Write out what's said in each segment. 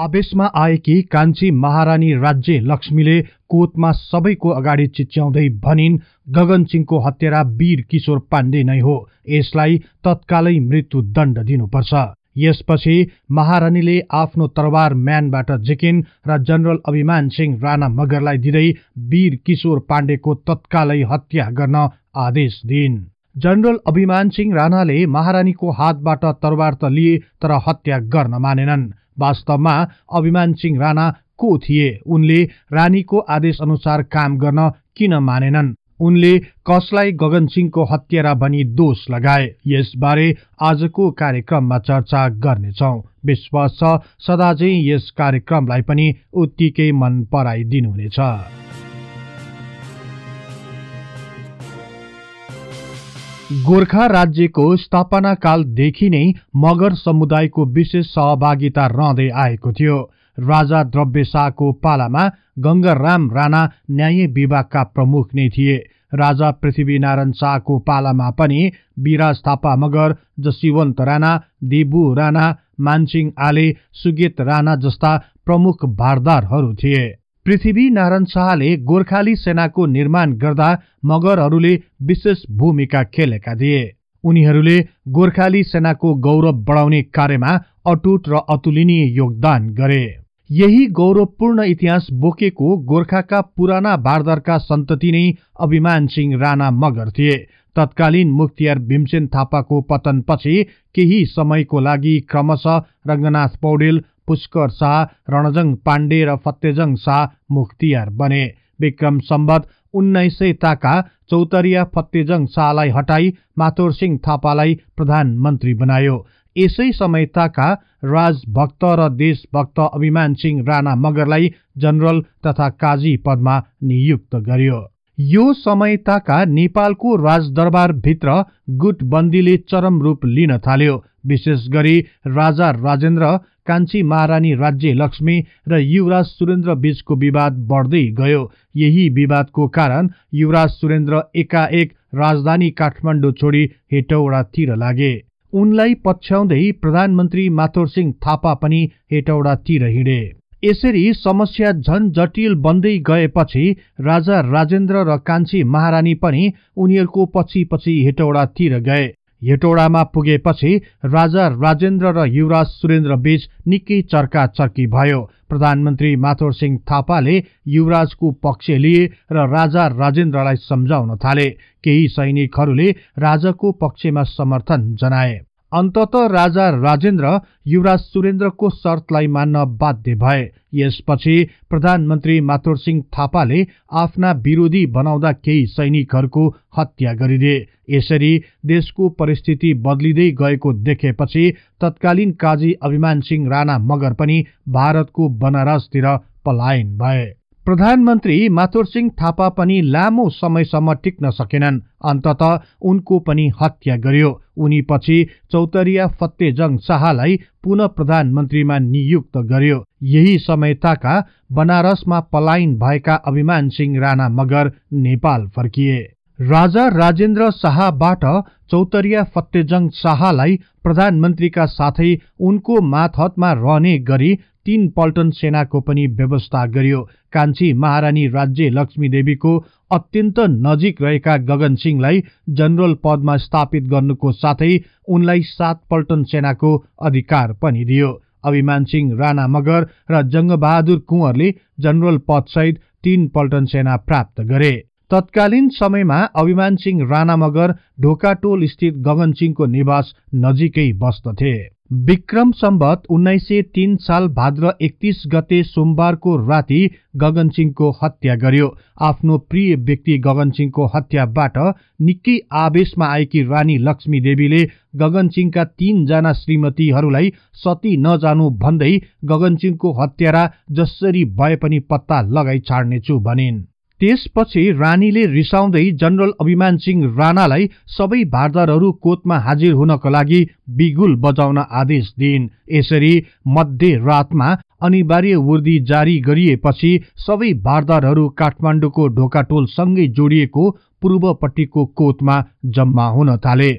आवेशमा आएकी कान्छी महारानी राज्य लक्ष्मीले कोतमा सबैको अगाडि चिच्याउँदै भनिन् गगन सिंहको हत्यारा वीर किशोर पाण्डे नै हो यसलाई तत्कालै मृत्युदण्ड दिनुपर्छ यसपछि महारानीले आफ्नो तरवार म्यानबाट झिकिन् र जनरल अभिमान सिंह राणा मगरलाई दिँदै वीर किशोर पाण्डेको तत्कालै हत्या गर्न आदेश दिइन् जनरल अभिमान सिंह राणाले महारानीको हातबाट तरवार त लिए तर हत्या गर्न मानेनन् वास्तवमा अभिमान सिंह राणा को थिए उनले रानीको आदेश अनुसार काम गर्न किन मानेनन् उनले कसलाई गगन सिंहको हत्यारा भनी दोष लगाए यसबारे आजको कार्यक्रममा चर्चा गर्नेछौ विश्वास छ सदाझै यस कार्यक्रमलाई पनि उत्तिकै मन पराइदिनुहुनेछ गोर्खा राज्यको स्थापनाकालदेखि नै मगर समुदायको विशेष सहभागिता रहँदै आएको थियो राजा द्रव्य शाहको पालामा गङ्गाराम राणा न्याय विभागका प्रमुख नै थिए राजा पृथ्वीनारायण शाहको पालामा पनि विराज थापा मगर जसीवन्त राणा देबु राणा मानसिंह आले सुगेत राणा जस्ता प्रमुख भारदारहरू थिए पृथ्वी नारायण शाहले गोर्खाली सेनाको निर्माण गर्दा मगरहरूले विशेष भूमिका खेलेका थिए उनीहरूले गोर्खाली सेनाको गौरव बढाउने कार्यमा अटुट र अतुलनीय योगदान गरे यही गौरवपूर्ण इतिहास बोकेको गोर्खाका पुराना बारदरका सन्तति नै अभिमान सिंह राणा मगर थिए तत्कालीन मुक्तियार भीमसेन थापाको पतनपछि केही समयको लागि क्रमशः रङ्गनाथ पौडेल पुष्कर शाह रणजङ पाण्डे र फतेजङ शाह मुख्तियार बने विक्रम सम्बत उन्नाइस सय ताका चौतरिया फतेजङ शाहलाई हटाई माथोर सिंह थापालाई प्रधानमन्त्री बनायो यसै समय ताका राजभक्त र देशभक्त अभिमान सिंह राणा मगरलाई जनरल तथा काजी पदमा नियुक्त गरियो यो समय ताका नेपालको राजदरबारभित्र गुटबन्दीले चरम रूप लिन थाल्यो विशेष गरी राजा राजेन्द्र कान्छी महारानी राज्य लक्ष्मी र युवराज सुरेन्द्र बीचको विवाद बढ्दै गयो यही विवादको कारण युवराज सुरेन्द्र एकाएक राजधानी काठमाडौँ छोडी हेटौडातिर लागे उनलाई पछ्याउँदै प्रधानमन्त्री माथोरसिंह थापा पनि हेटौडातिर हिँडे यसरी समस्या झन जटिल बन्दै गएपछि राजा राजेन्द्र र कान्छी महारानी पनि उनीहरूको पछि पछि हेटौडातिर गए हेटौडामा पुगेपछि राजा राजेन्द्र र युवराज सुरेन्द्र बीच निकै चर्काचर्की भयो प्रधानमन्त्री माथुर सिंह थापाले युवराजको पक्ष लिए र राजा राजेन्द्रलाई सम्झाउन थाले केही सैनिकहरूले राजाको पक्षमा समर्थन जनाए अन्तत राजा राजेन्द्र युवराज सुरेन्द्रको शर्तलाई मान्न बाध्य भए यसपछि प्रधानमन्त्री माथुर सिंह थापाले आफ्ना विरोधी बनाउँदा केही सैनिकहरूको हत्या गरिदिए यसरी देशको परिस्थिति बदलिँदै गएको देखेपछि तत्कालीन काजी अभिमान सिंह राणा मगर पनि भारतको बनारसतिर पलायन भए प्रधानमन्त्री माथुर सिंह थापा पनि लामो समयसम्म टिक्न सकेनन् अन्तत उनको पनि हत्या गरियो उनी पछि चौतरिया फतेजङ शाहलाई पुनः प्रधानमन्त्रीमा नियुक्त गरियो यही समयताका बनारसमा पलायन भएका अभिमान सिंह राणा मगर नेपाल फर्किए राजा राजेन्द्र शाहबाट चौतरिया फतेजङ शाहलाई प्रधानमन्त्रीका साथै उनको मातहतमा रहने गरी तीन पल्टन सेनाको पनि व्यवस्था गरियो कान्छी महारानी राज्य लक्ष्मीदेवीको अत्यन्त नजिक रहेका गगन सिंहलाई जनरल पदमा स्थापित गर्नुको साथै उनलाई सात पल्टन सेनाको अधिकार पनि दियो अभिमान सिंह राणा मगर र जङ्गबहादुर कुँवरले जनरल पदसहित तीन पल्टन सेना प्राप्त गरे तत्कालीन समयमा अभिमान सिंह राणा मगर ढोकाटोल स्थित गगन सिंहको निवास नजिकै बस्दथे विक्रम सम्बत उन्नाइस सय तीन साल भाद्र एकतिस गते सोमबारको राति गगन सिंहको हत्या गर्यो आफ्नो प्रिय व्यक्ति गगन सिंहको हत्याबाट निकै आवेशमा आएकी रानी लक्ष्मी देवीले गगन सिंहका तीनजना श्रीमतीहरूलाई सती नजानु भन्दै गगन सिंहको हत्यारा जसरी भए पनि पत्ता लगाइ छाड्नेछु भनिन् त्यसपछि रानीले रिसाउँदै जनरल अभिमान सिंह राणालाई सबै भारदारहरू कोतमा हाजिर हुनका लागि बिगुल बजाउन आदेश दिइन् यसरी मध्यरातमा अनिवार्य वर्दी जारी गरिएपछि सबै भारदारहरू काठमाडौँको ढोकाटोलसँगै जोडिएको पूर्वपट्टिको कोतमा जम्मा हुन थाले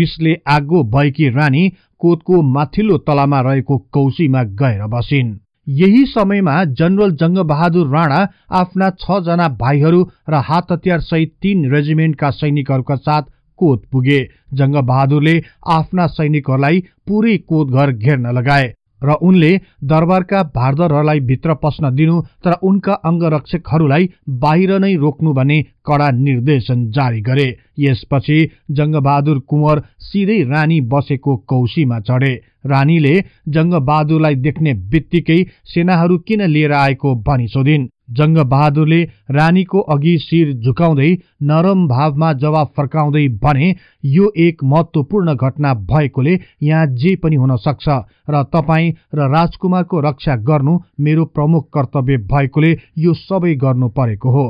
रिसले आगो भएकी रानी कोतको माथिल्लो तलामा रहेको कौसीमा गएर बसिन् यही समयमा जनरल जङ्गबहादुर राणा आफ्ना छजना भाइहरू र हात सहित तीन रेजिमेन्टका सैनिकहरूका साथ कोत पुगे जङ्गबहादुरले आफ्ना सैनिकहरूलाई पुरै कोतघर घेर्न लगाए र उनले दरबारका भारदरहरूलाई भित्र पस्न दिनु तर उनका अङ्गरक्षकहरूलाई बाहिर नै रोक्नु भन्ने कडा निर्देशन जारी गरे यसपछि जङ्गबहादुर कुँवर सिधै रानी बसेको कौशीमा चढे रानीले जङ्गबहादुरलाई देख्ने बित्तिकै सेनाहरू किन लिएर आएको भनी सोधिन् जङ्गबहादुरले रानीको अघि शिर झुकाउँदै नरम भावमा जवाब फर्काउँदै भने यो एक महत्त्वपूर्ण घटना भएकोले यहाँ जे पनि हुन सक्छ र तपाईँ र राजकुमारको रक्षा गर्नु मेरो प्रमुख कर्तव्य भएकोले यो सबै गर्नु परेको हो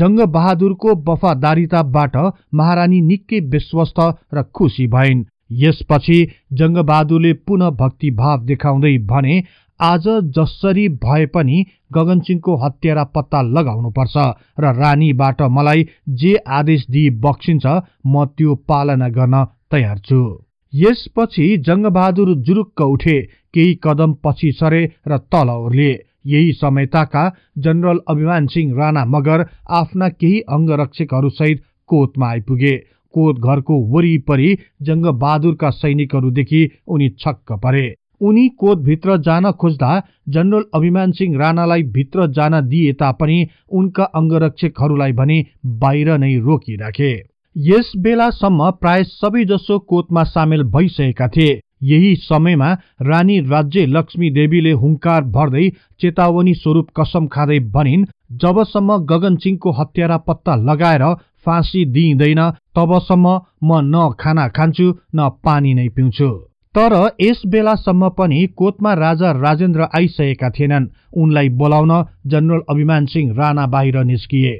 जङ्गबहादुरको वफादारिताबाट महारानी निकै विश्वस्त र खुसी भइन् यसपछि जङ्गबहादुरले पुनः भक्तिभाव देखाउँदै भने आज जसरी भए पनि गगनसिंहको हत्यारा पत्ता लगाउनुपर्छ र रानीबाट मलाई जे आदेश दिई बक्सिन्छ म त्यो पालना गर्न तयार छु यसपछि जङ्गबहादुर जुरुक्क उठे केही कदम पछि सरे र तल ओर्लिए यही समयताका जनरल अभिमान सिंह राणा मगर आफ्ना केही अङ्गरक्षकहरूसहित कोतमा आइपुगे कोत घरको वरिपरि जङ्गबहादुरका सैनिकहरूदेखि उनी छक्क परे उनी कोतभित्र जान खोज्दा जनरल अभिमान सिंह राणालाई भित्र जान दिए तापनि उनका अङ्गरक्षकहरूलाई भने बाहिर नै रोकिराखे यस बेलासम्म प्राय सबैजसो कोतमा सामेल भइसकेका थिए यही समयमा रानी राज्य लक्ष्मी देवीले हुङ्कार भर्दै चेतावनी स्वरूप कसम खाँदै भनिन् जबसम्म गगन सिंहको हत्यारा पत्ता लगाएर फाँसी दिइँदैन तबसम्म म न खाना खान्छु न पानी नै पिउँछु तर यस बेलासम्म पनि कोतमा राजा राजेन्द्र आइसकेका थिएनन् उनलाई बोलाउन जनरल अभिमान सिंह राणा बाहिर निस्किए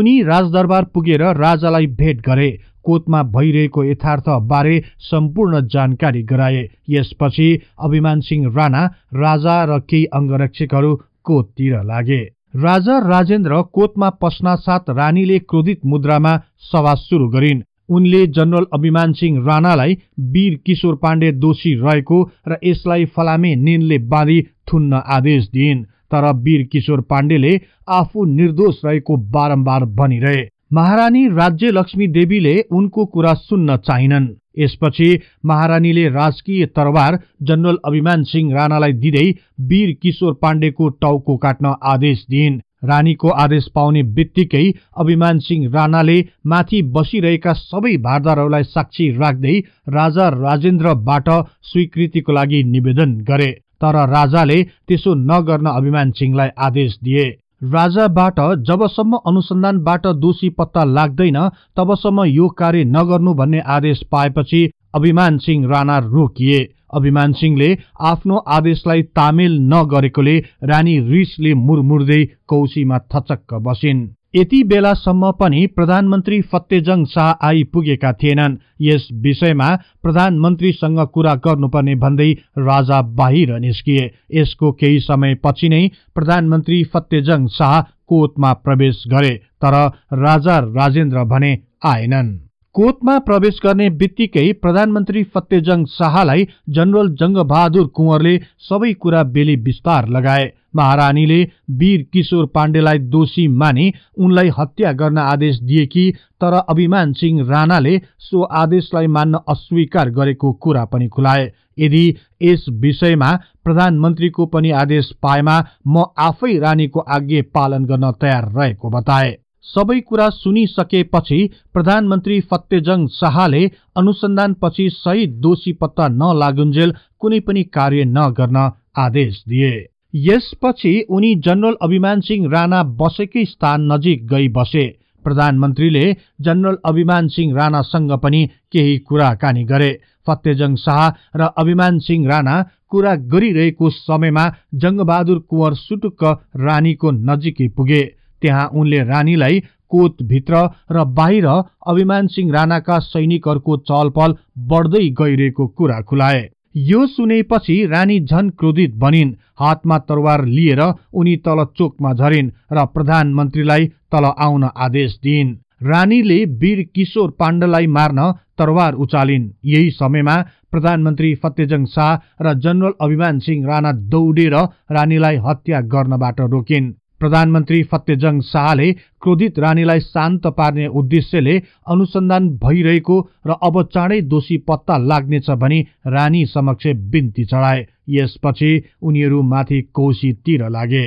उनी राजदरबार पुगेर राजालाई भेट गरे कोतमा भइरहेको यथार्थ बारे सम्पूर्ण जानकारी गराए यसपछि अभिमान सिंह राणा राजा र केही अङ्गरक्षकहरू कोततिर लागे राजा राजेन्द्र कोतमा पस्नासाथ रानीले क्रोधित मुद्रामा सभा सुरु गरिन् उनले जनरल अभिमान सिंह राणालाई वीर किशोर पाण्डे दोषी रहेको र यसलाई फलामे नेनले बाँधी थुन्न आदेश दिइन् तर वीर किशोर पाण्डेले आफू निर्दोष रहेको बारम्बार भनिरहे महारानी राज्य लक्ष्मी देवीले उनको कुरा सुन्न चाहिनन् यसपछि महारानीले राजकीय तरवार जनरल अभिमान सिंह राणालाई दिँदै वीर किशोर पाण्डेको टाउको काट्न आदेश दिइन् रानीको आदेश पाउने बित्तिकै अभिमान सिंह राणाले माथि बसिरहेका सबै भारदारहरूलाई साक्षी राख्दै राजा राजेन्द्रबाट स्वीकृतिको लागि निवेदन गरे तर राजाले त्यसो नगर्न अभिमान सिंहलाई आदेश दिए राजाबाट जबसम्म अनुसन्धानबाट दोषी पत्ता लाग्दैन तबसम्म यो कार्य नगर्नु भन्ने आदेश पाएपछि अभिमान सिंह राणा रोकिए अभिमान सिंहले आफ्नो आदेशलाई तामेल नगरेकोले रानी रिसले मुरमुर्दै कौशीमा थचक्क बसिन् यति बेलासम्म पनि प्रधानमन्त्री फतेजङ शाह आइपुगेका थिएनन् यस विषयमा प्रधानमन्त्रीसँग कुरा गर्नुपर्ने भन्दै राजा बाहिर निस्किए यसको केही समयपछि नै प्रधानमन्त्री फतेजङ शाह कोतमा प्रवेश गरे तर राजा राजेन्द्र भने आएनन् कोतमा प्रवेश गर्ने बित्तिकै प्रधानमन्त्री फतेजङ शाहलाई जनरल जङ्गबहादुर कुँवरले सबै कुरा बेली विस्तार लगाए महारानीले वीर किशोर पाण्डेलाई दोषी माने उनलाई हत्या गर्न आदेश दिएकी तर अभिमान सिंह राणाले सो आदेशलाई मान्न अस्वीकार गरेको कुरा पनि खुलाए यदि यस विषयमा प्रधानमन्त्रीको पनि आदेश पाएमा म आफै रानीको आज्ञा पालन गर्न तयार रहेको बताए सबै कुरा सुनिसकेपछि प्रधानमन्त्री फत्तेजङ शाहले अनुसन्धानपछि सही दोषी पत्ता नलागुन्जेल कुनै पनि कार्य नगर्न आदेश दिए यसपछि उनी जनरल अभिमान सिंह राणा बसेकै स्थान नजिक गई बसे प्रधानमन्त्रीले जनरल अभिमान सिंह राणासँग पनि केही कुराकानी गरे फतेजङ शाह र अभिमान सिंह राणा कुरा गरिरहेको समयमा जङ्गबहादुर कुँवर सुटुक्क रानीको नजिकै पुगे त्यहाँ उनले रानीलाई कोतभित्र र बाहिर अभिमान सिंह राणाका सैनिकहरूको चलपल बढ्दै गइरहेको कुरा खुलाए यो सुनेपछि रानी झन क्रोधित बनिन् हातमा तरवार लिएर उनी तल चोकमा झरिन् र प्रधानमन्त्रीलाई तल आउन आदेश दिइन् रानीले वीर किशोर पाण्डलाई मार्न तरवार उचालिन् यही समयमा प्रधानमन्त्री फतेजङ शाह र जनरल अभिमान सिंह राणा दौडेर रानीलाई हत्या गर्नबाट रोकिन् प्रधानमन्त्री फतेजङ शाहले क्रोधित रानीलाई शान्त पार्ने उद्देश्यले अनुसन्धान भइरहेको र अब चाँडै दोषी पत्ता लाग्नेछ भनी रानी समक्ष बिन्ती चढाए यसपछि उनीहरू उनीहरूमाथि कोशीतिर लागे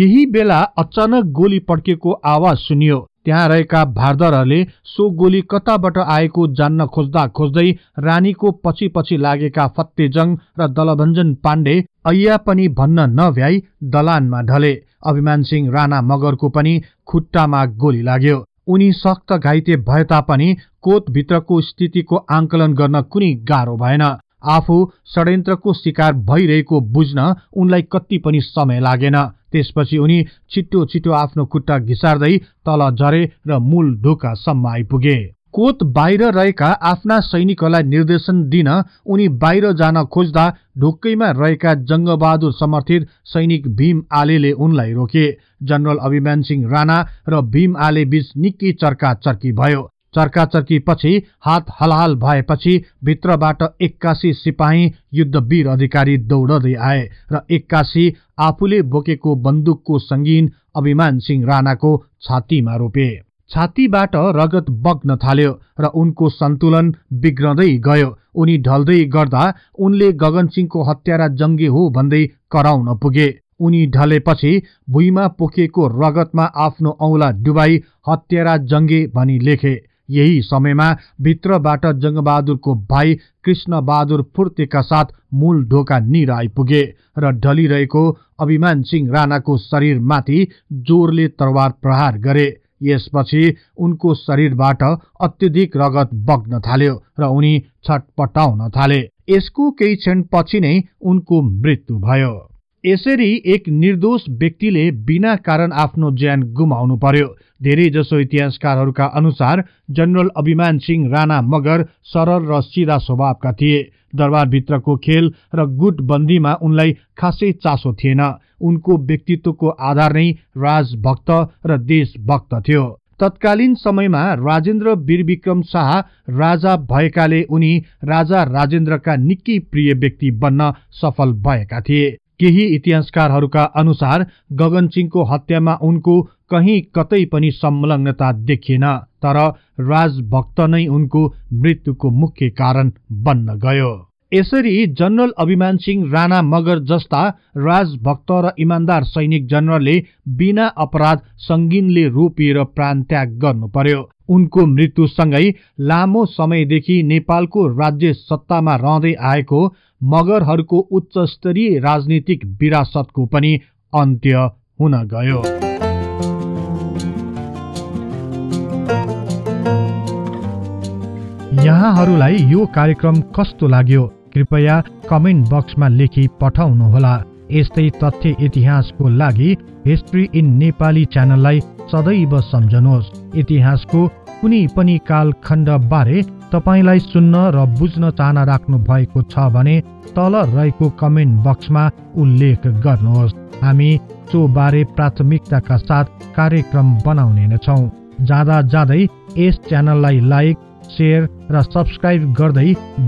यही बेला अचानक गोली पड्केको आवाज सुनियो त्यहाँ रहेका भारदरहरूले सो गोली कताबाट आएको जान्न खोज्दा खोज्दै रानीको पछि पछि लागेका फत्तेजङ र दलभञ्जन पाण्डे अय्या पनि भन्न नभ्याई दलानमा ढले अभिमान सिंह राणा मगरको पनि खुट्टामा गोली लाग्यो उनी सक्त घाइते भए तापनि कोतभित्रको स्थितिको आङ्कलन गर्न कुनै गाह्रो भएन आफू षड्यन्त्रको शिकार भइरहेको बुझ्न उनलाई कति पनि समय लागेन त्यसपछि उनी छिटो छिटो आफ्नो खुट्टा घिसार्दै तल झरे र मूल ढोकासम्म आइपुगे कोत बाहिर रहेका आफ्ना सैनिकहरूलाई निर्देशन दिन उनी बाहिर जान खोज्दा ढुक्कैमा रहेका जङ्गबहादुर समर्थित सैनिक भीम आलेले उनलाई रोके जनरल अभिमान सिंह राणा र भीम आले बीच निकै चर्काचर्की भयो पछि हात हलहाल भएपछि भित्रबाट एक्कासी सिपाही युद्धवीर अधिकारी दौडँदै आए र एक्कासी आफूले बोकेको बन्दुकको सङ्गीन अभिमान सिंह राणाको छातीमा रोपे छातीबाट रगत बग्न थाल्यो र उनको सन्तुलन बिग्रदै गयो उनी ढल्दै गर्दा उनले गगनसिंहको हत्यारा जङ्गे हो भन्दै कराउन पुगे उनी ढलेपछि भुइँमा पोखेको रगतमा आफ्नो औँला डुबाई हत्यारा जङ्गे भनी लेखे यही समयमा भित्रबाट जङ्गबहादुरको भाइ कृष्णबहादुर फुर्तेका साथ मूल ढोका निर आइपुगे र ढलिरहेको अभिमान सिंह राणाको शरीरमाथि जोरले तरवार प्रहार गरे यसपछि उनको शरीरबाट अत्यधिक रगत बग्न थाल्यो र उनी छटपटाउन थाले यसको केही क्षणपछि नै उनको मृत्यु भयो यसरी एक निर्दोष व्यक्तिले बिना कारण आफ्नो ज्यान गुमाउनु पर्यो धेरै जसो इतिहासकारहरूका अनुसार जनरल अभिमान सिंह राणा मगर सरल र सिधा स्वभावका थिए दरबारभित्रको खेल र गुटबन्दीमा उनलाई खासै चासो थिएन उनको व्यक्तित्वको आधार नै राजभक्त र देशभक्त थियो तत्कालीन समयमा राजेन्द्र वीरविक्रम शाह राजा भएकाले उनी राजा राजेन्द्रका निकै प्रिय व्यक्ति बन्न सफल भएका थिए केही इतिहासकारहरूका अनुसार गगनसिंहको हत्यामा उनको कहीँ कतै पनि संलग्नता देखिएन तर राजभक्त नै उनको मृत्युको मुख्य कारण बन्न गयो यसरी जनरल अभिमान सिंह राणा मगर जस्ता राजभक्त र इमान्दार सैनिक जनरलले बिना अपराध सङ्गीनले रोपिएर प्राण त्याग गर्नु पर्यो उनको मृत्युसँगै लामो समयदेखि नेपालको राज्य सत्तामा रहँदै आएको मगरहरूको उच्चस्तरीय राजनीतिक विरासतको पनि अन्त्य हुन गयो यहाँहरूलाई यो कार्यक्रम कस्तो लाग्यो कृपया कमेन्ट बक्समा लेखी पठाउनुहोला यस्तै तथ्य इतिहासको लागि हिस्ट्री इन नेपाली च्यानललाई सदैव सम्झनुहोस् इतिहासको कुनै पनि कालखण्ड बारे तपाईँलाई सुन्न र बुझ्न चाहना राख्नु भएको छ भने तल रहेको कमेन्ट बक्समा उल्लेख गर्नुहोस् हामी बारे प्राथमिकताका साथ कार्यक्रम बनाउने नै छौँ जाँदा जाँदै यस च्यानललाई लाइक सेयर र सब्सक्राइब गर्दै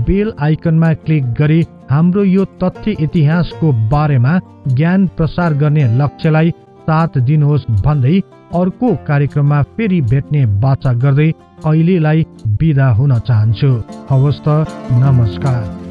बेल आइकनमा क्लिक गरी हाम्रो यो तथ्य इतिहासको बारेमा ज्ञान प्रसार गर्ने लक्ष्यलाई साथ दिनुहोस् भन्दै अर्को कार्यक्रममा फेरि भेट्ने बाचा गर्दै अहिलेलाई बिदा हुन चाहन्छु हवस् त नमस्कार